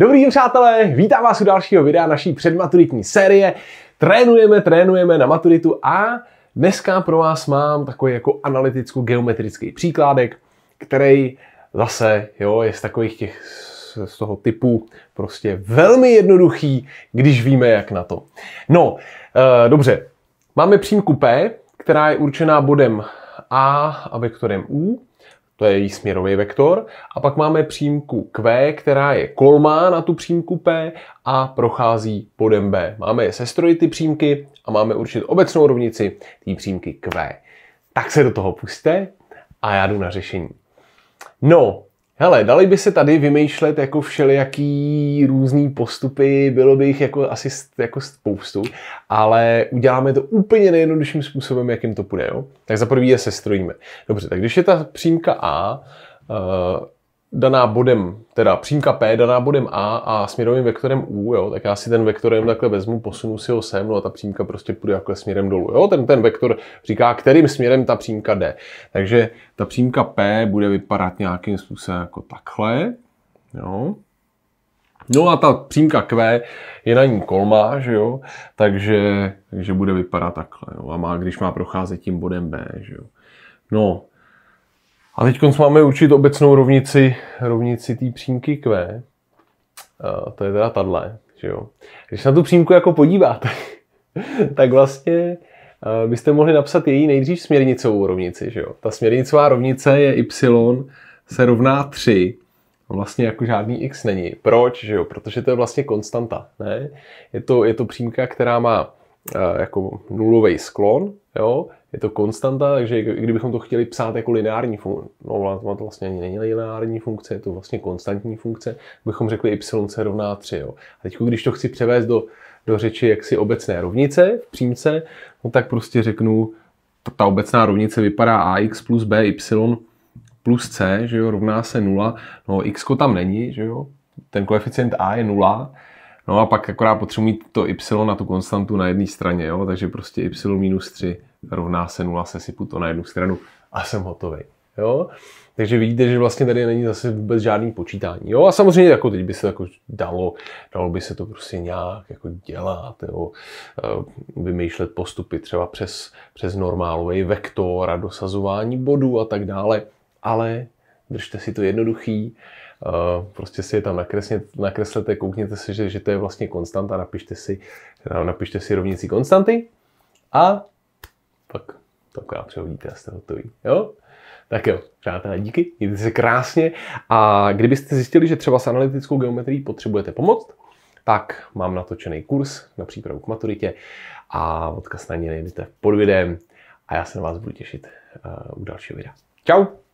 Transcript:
Dobrý den, přátelé, vítám vás u dalšího videa naší předmaturitní série. Trénujeme, trénujeme na maturitu a dneska pro vás mám takový jako analyticko-geometrický příkládek, který zase jo, je z takových těch z toho typu prostě velmi jednoduchý, když víme, jak na to. No, e, dobře, máme přímku P, která je určená bodem A a vektorem U to je její směrový vektor. A pak máme přímku Q, která je kolmá na tu přímku P a prochází bodem B. Máme je sestrojit ty přímky a máme určit obecnou rovnici té přímky Q. Tak se do toho puste a já jdu na řešení. No, Hele, dali by se tady vymýšlet jako všelijaký různý postupy, bylo by jich jako asi jako spoustu, ale uděláme to úplně nejjednodušším způsobem, jakým to půjde, jo? Tak za prvý je sestrojíme. Dobře, tak když je ta přímka A, uh, daná bodem, teda přímka P daná bodem A a směrovým vektorem U, jo, tak já si ten vektor jen takhle vezmu, posunu si ho sem, no a ta přímka prostě půjde takhle jako směrem dolů. Jo? Ten, ten vektor říká, kterým směrem ta přímka jde. Takže ta přímka P bude vypadat nějakým způsobem jako takhle. Jo. No a ta přímka Q je na ní kolmá, že jo? Takže, takže bude vypadat takhle. Jo? A má, když má procházet tím bodem B. Že jo? No, a teď máme určit obecnou rovnici, rovnici té přímky Q. Eh, to je teda tadle, že jo. Když na tu přímku jako podíváte, tak vlastně eh, byste mohli napsat její nejdřív směrnicovou rovnici, že jo. Ta směrnicová rovnice je y se rovná 3 vlastně jako žádný x není. Proč? Že jo? Protože to je vlastně konstanta. Ne? Je, to, je to přímka, která má jako nulový sklon, jo? je to konstanta, takže kdybychom to chtěli psát jako lineární funkce, no to vlastně ani není lineární funkce, je to vlastně konstantní funkce, bychom řekli y se rovná 3. Jo? A teď, když to chci převést do, do řeči jaksi obecné rovnice v přímce, no tak prostě řeknu, ta obecná rovnice vypadá ax plus by plus c, že jo, rovná se 0, no x tam není, že jo, ten koeficient a je 0, No a pak akorát potřebuji mít to y na tu konstantu na jedné straně, jo? takže prostě y minus 3 rovná se 0, sesypu to na jednu stranu a jsem hotový. Jo? Takže vidíte, že vlastně tady není zase vůbec žádný počítání. Jo? A samozřejmě jako teď by se jako dalo, dalo by se to prostě nějak jako dělat, jo? Eh, vymýšlet postupy třeba přes, přes normálový vektor a dosazování bodů a tak dále, ale držte si to jednoduchý, eh, prostě si je tam nakreslete, nakreslete koukněte si, že, že to je vlastně konstanta, napište si, eh, napište si rovnici konstanty a pak to akorát přehodíte a jste hotový. Jo? Tak jo, přátelé, díky, mějte se krásně a kdybyste zjistili, že třeba s analytickou geometrií potřebujete pomoc, tak mám natočený kurz na přípravu k maturitě a odkaz na něj najdete pod videem a já se na vás budu těšit eh, u dalšího videa. Ciao!